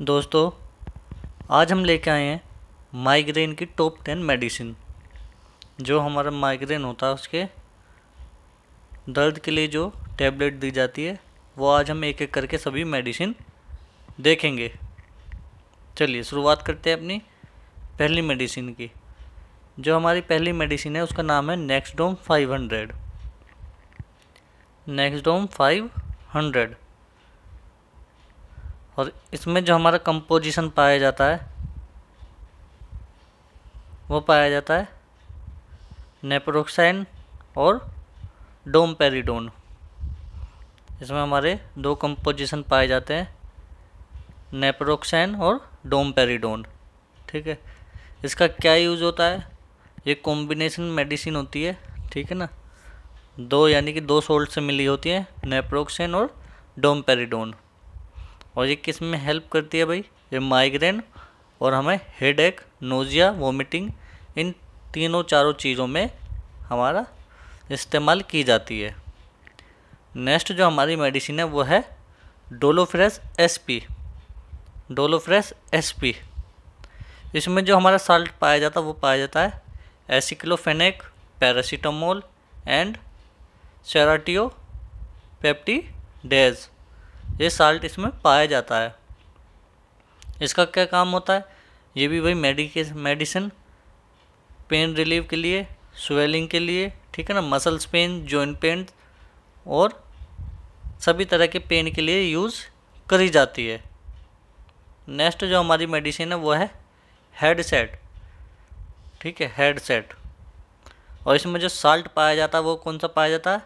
दोस्तों आज हम लेके आए हैं माइग्रेन की टॉप टेन मेडिसिन जो हमारा माइग्रेन होता है उसके दर्द के लिए जो टैबलेट दी जाती है वो आज हम एक एक करके सभी मेडिसिन देखेंगे चलिए शुरुआत करते हैं अपनी पहली मेडिसिन की जो हमारी पहली मेडिसिन है उसका नाम है five next Dom five hundred और इसमें जो हमारा कंपोजिशन पाया जाता है वो पाया जाता है नेप्रोक्साइन और डोमपेरिडोन इसमें हमारे दो कंपोजिशन पाए जाते हैं नेप्रोक्साइन और डोमपेरिडोन ठीक है इसका क्या यूज़ होता है ये कॉम्बिनेशन मेडिसिन होती है ठीक है ना दो यानी कि दो सोल्ट से मिली होती है नेप्रोक्सेन और डोमपेरिडोन और ये किस में हेल्प करती है भाई ये माइग्रेन और हमें हेड एक नोजिया वोमिटिंग इन तीनों चारों चीज़ों में हमारा इस्तेमाल की जाती है नेक्स्ट जो हमारी मेडिसिन है वो है Dolofres S P Dolofres S P इसमें जो हमारा साल्ट पाया जाता है वो पाया जाता है aceclofenac paracetamol and serratiopeptidase ये साल्ट इसमें पाया जाता है इसका क्या काम होता है ये भी भाई मेडिके मेडिसिन पेन रिलीव के लिए स्वेलिंग के लिए ठीक है ना मसल्स पेन जॉइंट पेन और सभी तरह के पेन के लिए यूज़ करी जाती है नेक्स्ट जो हमारी मेडिसिन है वो है हेडसेट ठीक है हेडसेट और इसमें जो साल्ट पाया जाता है वो कौन सा पाया जाता है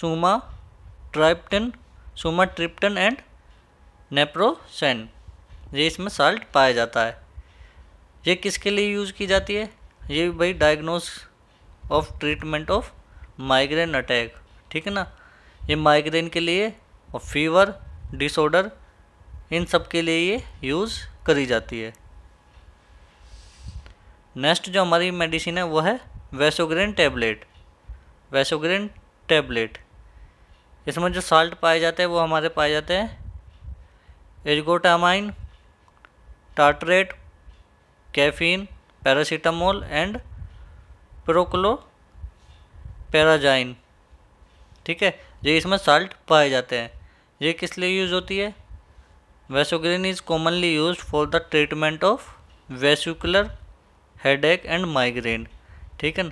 sumatriptan triptan and naproxen ये इसमें साल्ट पाया जाता है ये किसके लिए यूज़ की जाती है ये भाई diagnose of treatment of migraine attack ठीक है ना ये माइग्रेन के लिए और फीवर डिसऑर्डर इन सब के लिए ये यूज़ करी जाती है नेक्स्ट जो हमारी मेडिसिन है वो है वैसोग्रेन टैबलेट वेसोग्रेन टैबलेट इसमें जो साल्ट पाए जाते हैं वो हमारे पाए जाते हैं ergotamine tartrate caffeine paracetamol and prochlorperazine ठीक है ये इसमें साल्ट पाए जाते हैं ये किस लिए यूज़ होती है Vasograin is commonly use for the treatment of vesicular headache and migraine ठीक है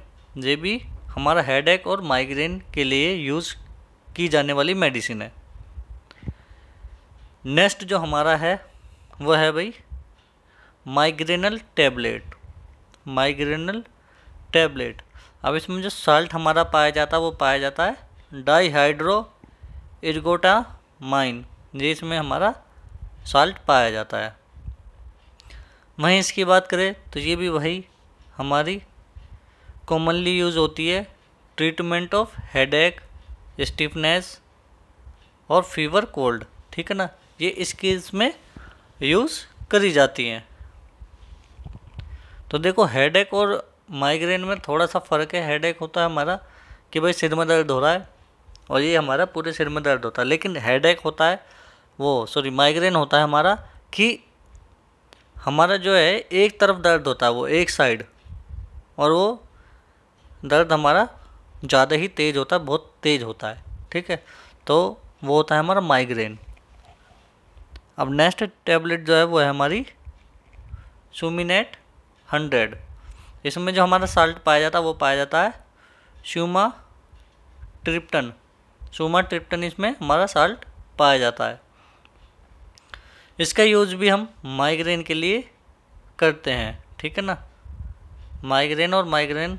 ये भी हमारा हेडेक और माइग्रेन के लिए यूज़ की जाने वाली मेडिसिन है नेक्स्ट जो हमारा है वो है भाई माइग्रेनल टैबलेट माइग्रेनल टैबलेट अब इसमें जो साल्ट हमारा पाया जाता है वो पाया जाता है डाईहाइड्रो इजगोटा माइन जिसमें हमारा साल्ट पाया जाता है वहीं इसकी बात करें तो ये भी वही हमारी कॉमनली यूज़ होती है ट्रीटमेंट ऑफ हेडेक स्टिफनेस और फीवर कोल्ड ठीक है ना ये इस केस में यूज़ करी जाती हैं तो देखो हेडेक और माइग्रेन में थोड़ा सा फ़र्क है हेडेक होता है हमारा कि भाई सिर में दर्द हो रहा है और ये हमारा पूरे सिर में दर्द होता है लेकिन हेडेक होता है वो सॉरी माइग्रेन होता है हमारा कि हमारा जो है एक तरफ दर्द होता है वो एक साइड और वो दर्द हमारा ज़्यादा ही तेज़ होता है बहुत तेज़ होता है ठीक है तो वो होता है हमारा माइग्रेन अब नेक्स्ट टेबलेट जो है वो है हमारी सुमिनेट हंड्रेड इसमें जो हमारा साल्ट पाया जाता है वो पाया जाता है शुमा ट्रिप्टन शुमा ट्रिप्टन इसमें हमारा साल्ट पाया जाता है इसका यूज भी हम माइग्रेन के लिए करते हैं ठीक है ना माइग्रेन और माइग्रेन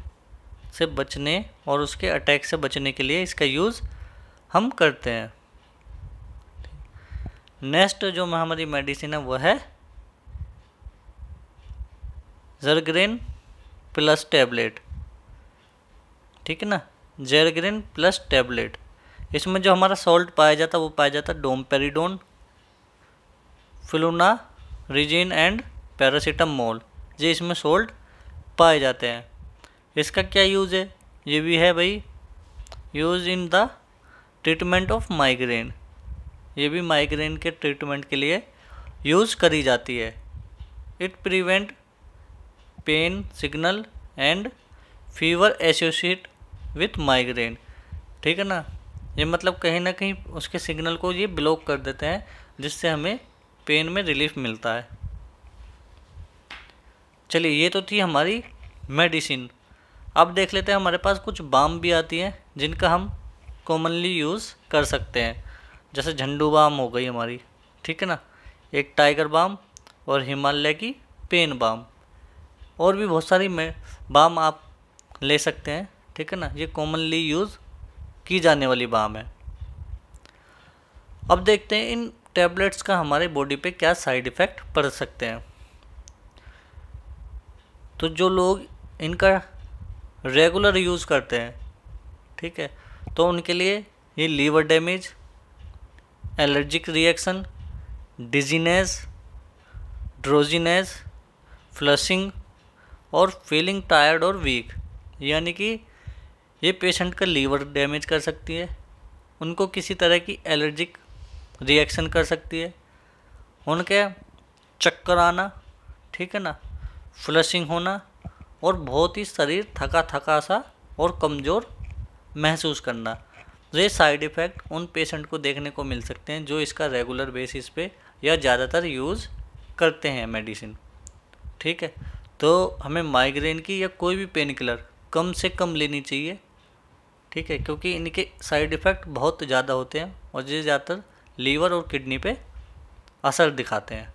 से बचने और उसके अटैक से बचने के लिए इसका यूज़ हम करते हैं नेक्स्ट जो हमारी मेडिसिन है वो है जरग्रेन प्लस टैबलेट ठीक है ना जेरग्रेन प्लस टैबलेट इसमें जो हमारा सॉल्ट पाया जाता है वो पाया जाता है domperidone flunarizine and paracetamol ये इसमें सॉल्ट पाए जाते हैं इसका क्या यूज़ है ये भी है भाई use in the treatment of migraine ये भी माइग्रेन के ट्रीटमेंट के लिए यूज़ करी जाती है it prevent pain signal and fever associate with migraine ठीक है ना ये मतलब कहीं ना कहीं उसके सिग्नल को ये ब्लॉक कर देते हैं जिससे हमें पेन में रिलीफ मिलता है चलिए ये तो थी हमारी मेडिसिन अब देख लेते हैं हमारे पास कुछ बाम भी आती हैं जिनका हम कॉमनली यूज़ कर सकते हैं जैसे झंडू बाम हो गई हमारी ठीक है ना एक टाइगर बाम और हिमालय की पेन बाम और भी बहुत सारी में बाम आप ले सकते हैं ठीक है ना ये कॉमनली यूज़ की जाने वाली बाम है अब देखते हैं इन टैबलेट्स का हमारे बॉडी पे क्या साइड इफ़ेक्ट पड़ सकते हैं तो जो लोग इनका रेगुलर यूज़ करते हैं ठीक है तो उनके लिए ये liver damage allergic reaction dizziness drowsiness flushing और फीलिंग टायर्ड और वीक यानी कि ये पेशेंट का लीवर डैमेज कर सकती है उनको किसी तरह की एलर्जिक रिएक्शन कर सकती है उनके चक्कर आना ठीक है ना फ्लशिंग होना और बहुत ही शरीर थका थका सा और कमज़ोर महसूस करना तो ये साइड इफ़ेक्ट उन पेशेंट को देखने को मिल सकते हैं जो इसका रेगुलर बेसिस पे या ज़्यादातर यूज़ करते हैं मेडिसिन ठीक है तो हमें माइग्रेन की या कोई भी पेन किलर कम से कम लेनी चाहिए ठीक है क्योंकि इनके साइड इफ़ेक्ट बहुत ज़्यादा होते हैं और ये ज़्यादातर लीवर और किडनी पे असर दिखाते हैं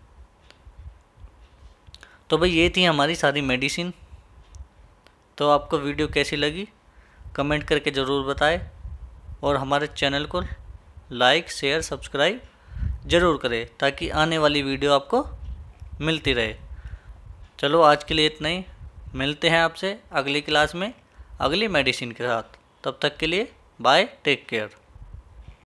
तो भाई ये थी हमारी सारी मेडिसिन तो आपको वीडियो कैसी लगी कमेंट करके ज़रूर बताएं और हमारे चैनल को लाइक शेयर सब्सक्राइब ज़रूर करें ताकि आने वाली वीडियो आपको मिलती रहे चलो आज के लिए इतना ही मिलते हैं आपसे अगली क्लास में अगली मेडिसिन के साथ तब तक के लिए बाय टेक केयर